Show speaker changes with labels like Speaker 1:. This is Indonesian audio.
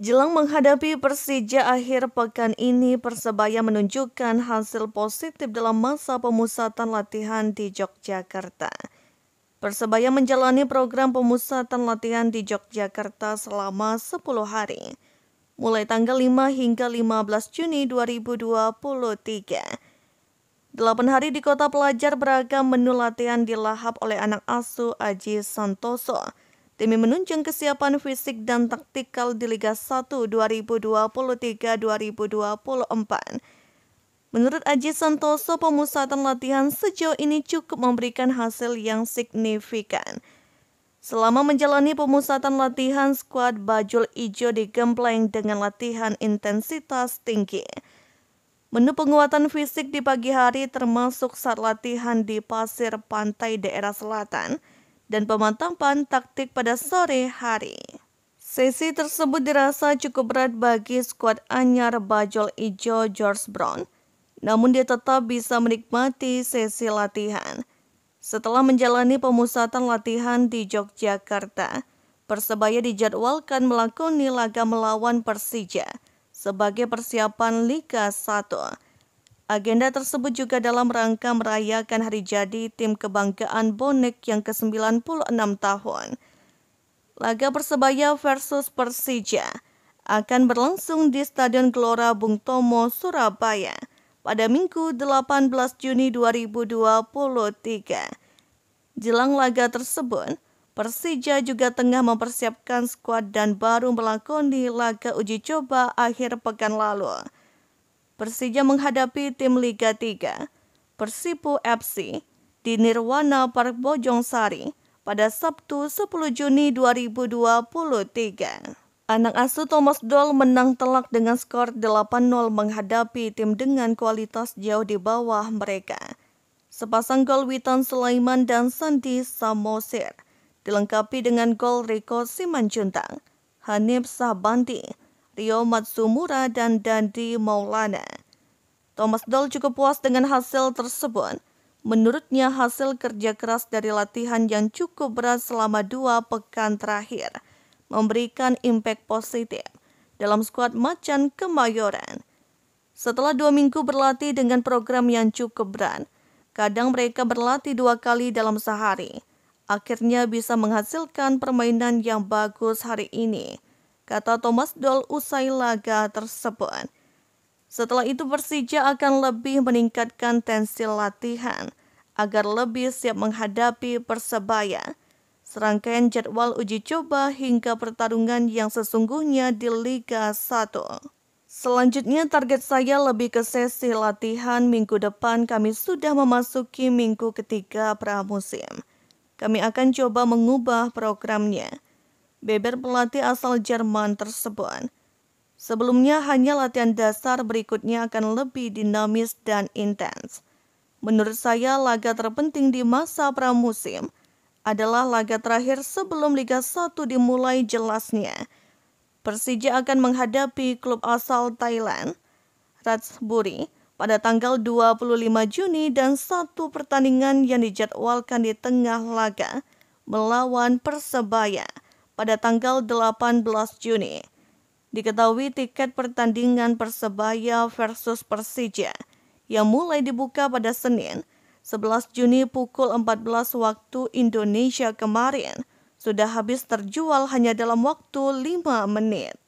Speaker 1: Jelang menghadapi Persija akhir pekan ini, Persebaya menunjukkan hasil positif dalam masa pemusatan latihan di Yogyakarta. Persebaya menjalani program pemusatan latihan di Yogyakarta selama 10 hari, mulai tanggal 5 hingga 15 Juni 2023. Delapan hari di kota pelajar beragam menu latihan dilahap oleh anak asuh Aji Santoso demi menunjang kesiapan fisik dan taktikal di Liga 1 2023-2024. Menurut Aji Santoso, pemusatan latihan sejauh ini cukup memberikan hasil yang signifikan. Selama menjalani pemusatan latihan, skuad Bajul Ijo digembleng dengan latihan intensitas tinggi. Menu penguatan fisik di pagi hari termasuk saat latihan di pasir pantai daerah selatan – dan pemantapan taktik pada sore hari. Sesi tersebut dirasa cukup berat bagi skuad anyar Bajol Ijo George Brown, namun dia tetap bisa menikmati sesi latihan. Setelah menjalani pemusatan latihan di Yogyakarta, Persebaya dijadwalkan melakoni laga melawan Persija sebagai persiapan Liga 1. Agenda tersebut juga dalam rangka merayakan hari jadi tim kebanggaan bonek yang ke-96 tahun. Laga Persebaya versus Persija akan berlangsung di Stadion Gelora Bung Tomo, Surabaya pada Minggu 18 Juni 2023. Jelang laga tersebut, Persija juga tengah mempersiapkan skuad dan baru melakoni laga uji coba akhir pekan lalu. Persija menghadapi tim Liga 3, Persipu FC, di Nirwana Park Sari pada Sabtu 10 Juni 2023. Anak asuh Thomas Doll menang telak dengan skor 8-0 menghadapi tim dengan kualitas jauh di bawah mereka. Sepasang gol Witan Sulaiman dan Sandi Samosir dilengkapi dengan gol Riko Simanjuntang, Hanif Sabanti, Rio Matsumura, dan Dandi Maulana. Thomas Doll cukup puas dengan hasil tersebut. Menurutnya hasil kerja keras dari latihan yang cukup berat selama dua pekan terakhir memberikan impact positif dalam skuad Macan Kemayoran. Setelah dua minggu berlatih dengan program yang cukup berat, kadang mereka berlatih dua kali dalam sehari akhirnya bisa menghasilkan permainan yang bagus hari ini kata Thomas Doll usai laga tersebut. Setelah itu Persija akan lebih meningkatkan tensi latihan agar lebih siap menghadapi Persebaya. Serangkaian jadwal uji coba hingga pertarungan yang sesungguhnya di Liga 1. Selanjutnya target saya lebih ke sesi latihan minggu depan kami sudah memasuki minggu ketiga pramusim. Kami akan coba mengubah programnya. Beber pelatih asal Jerman tersebut. Sebelumnya hanya latihan dasar berikutnya akan lebih dinamis dan intens. Menurut saya laga terpenting di masa pramusim adalah laga terakhir sebelum Liga 1 dimulai jelasnya. Persija akan menghadapi klub asal Thailand, Ratsburi, pada tanggal 25 Juni dan satu pertandingan yang dijadwalkan di tengah laga melawan Persebaya pada tanggal 18 Juni. Diketahui tiket pertandingan Persebaya versus Persija yang mulai dibuka pada Senin 11 Juni pukul 14 waktu Indonesia kemarin sudah habis terjual hanya dalam waktu 5 menit.